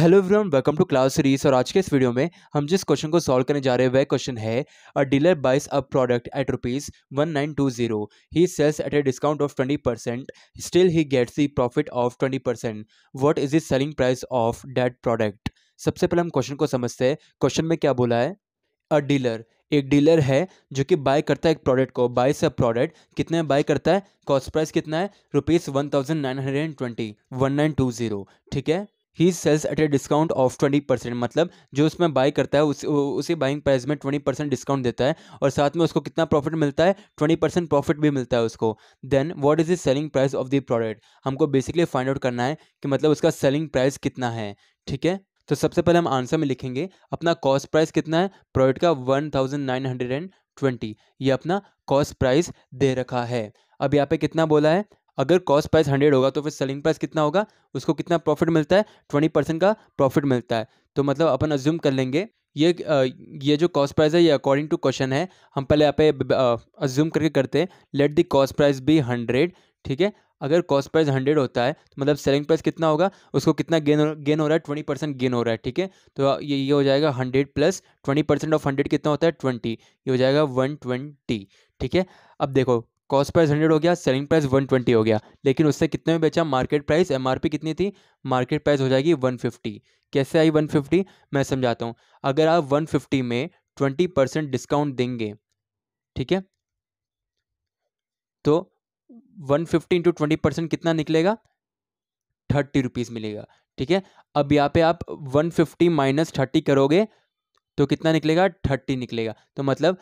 hello everyone welcome to class series और आज के इस वीडियो में हम जिस क्वेश्चन को सॉल्व करने जा रहे हैं वह क्वेश्चन है a dealer buys a product at rupees one nine two zero he sells at a discount of twenty percent still he gets the profit of twenty percent what is the selling price of that product सबसे पहले हम question को समझते हैं question में क्या बोला है अ डीलर एक डीलर है जो कि बाय करता है एक प्रोडक्ट को बाय से प्रोडक्ट कितने बाय करता है कॉस्ट प्राइस कितना है rupees one thousand nine hundred and twenty one nine two zero ठीक है he sells at a discount of twenty percent मतलब जो उसमें बाई करता है उस, उसे बाइंग प्राइस में ट्वेंटी परसेंट डिस्काउंट देता है और साथ में उसको कितना प्रॉफिट मिलता है ट्वेंटी परसेंट प्रॉफिट भी मिलता है उसको then what is the selling price of the product हमको बेसिकली फाइंड आउट करना है कि मतलब उसका सेलिंग प्राइस कितना है ठीक है तो सबसे पहले हम आंसर में लिखेंगे अपना कॉस्ट प्राइस कितना है प्रोडक्ट का one thousand nine hundred and twenty ये अपना कॉस्ट प्राइस दे रखा है अब यहाँ पे कितना बोला है अगर कॉस्ट प्राइस हंड्रेड होगा तो फिर सेलिंग प्राइस कितना होगा उसको कितना प्रॉफिट मिलता है ट्वेंटी परसेंट का प्रॉफिट मिलता है तो मतलब अपन अज्यूम कर लेंगे ये ये जो कॉस्ट प्राइस है ये अकॉर्डिंग टू क्वेश्चन है हम पहले यहाँ पे अज्यूम करके करते हैं let the cost price be hundred ठीक है अगर कॉस्ट प्राइस हंड्रेड होता है तो मतलब सेलिंग प्राइस कितना होगा उसको कितना गेन गेन हो रहा है ट्वेंटी परसेंट गेन हो रहा है ठीक है तो ये ये हो जाएगा hundred plus twenty percent of hundred कितना होता है ट्वेंटी ये हो जाएगा वन ट्वेंटी ठीक है अब देखो कॉस्ट प्राइस हंड्रेड हो गया सेलिंग प्राइस वन ट्वेंटी हो गया लेकिन उससे कितने में बेचा मार्केट प्राइस एमआरपी कितनी थी मार्केट प्राइस हो जाएगी वन फिफ्टी कैसे आई वन फिफ्टी मैं समझाता हूँ अगर आप वन फिफ्टी में ट्वेंटी परसेंट डिस्काउंट देंगे ठीक है तो one fifty into twenty percent कितना निकलेगा थर्टी रुपीज़ मिलेगा ठीक है अब यहाँ पे आप वन फिफ्टी माइनस थर्टी करोगे तो कितना निकलेगा थर्टी निकलेगा तो मतलब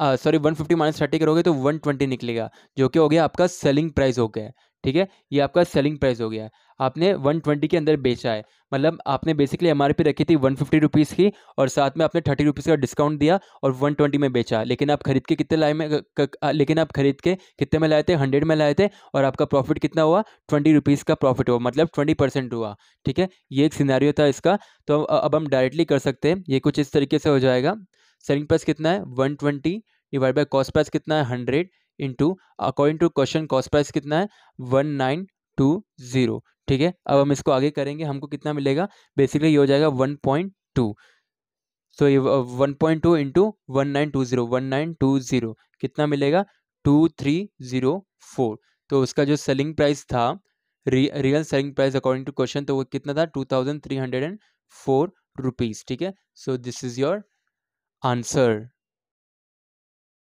sorry one fifty minus thirty करोगे तो वन ट्वेंटी निकलेगा जो कि हो गया आपका सेलिंग प्राइस हो गया ठीक है ये आपका सेलिंग प्राइस हो गया आपने वन ट्वेंटी के अंदर बेचा है मतलब आपने बेसिकली एम आर पी रखी थी वन फिफ्टी रुपीज़ की और साथ में आपने थर्टी रुपीज़ का डिस्काउंट दिया और वन ट्वेंटी में बेचा लेकिन आप खरीद के कितने लाए में लेकिन आप खरीद के कितने में लाए थे हंड्रेड में लाए थे और आपका प्रॉफिट कितना हुआ ट्वेंटी रुपीज़ का प्रॉफिट हुआ मतलब ट्वेंटी परसेंट हुआ ठीक है ये एक सिनारियो था इसका तो अब हम डायरेक्टली कर सकते हैं ये कुछ इस तरीके से हो जाएगा सेलिंग प्राइस कितना है one twenty divide by cost price कितना है hundred into according to question cost price कितना है वन नाइन टू जीरो ठीक है अब हम इसको आगे करेंगे हमको कितना मिलेगा बेसिकली ये हो जाएगा वन पॉइंट टू सो ये one point two into one nine two zero one nine two zero कितना मिलेगा टू थ्री जीरो फोर तो उसका जो सेलिंग प्राइस था real selling price according to question तो वो कितना था two thousand three hundred and four rupees ठीक है so this is your answer